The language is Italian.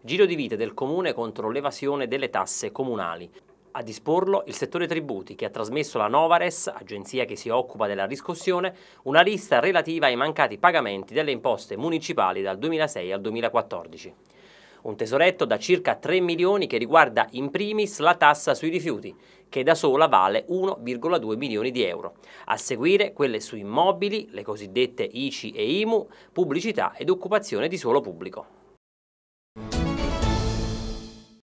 Giro di vite del Comune contro l'evasione delle tasse comunali. A disporlo il settore tributi che ha trasmesso la Novares, agenzia che si occupa della riscossione, una lista relativa ai mancati pagamenti delle imposte municipali dal 2006 al 2014. Un tesoretto da circa 3 milioni che riguarda in primis la tassa sui rifiuti, che da sola vale 1,2 milioni di euro. A seguire quelle su immobili, le cosiddette ICI e IMU, pubblicità ed occupazione di suolo pubblico.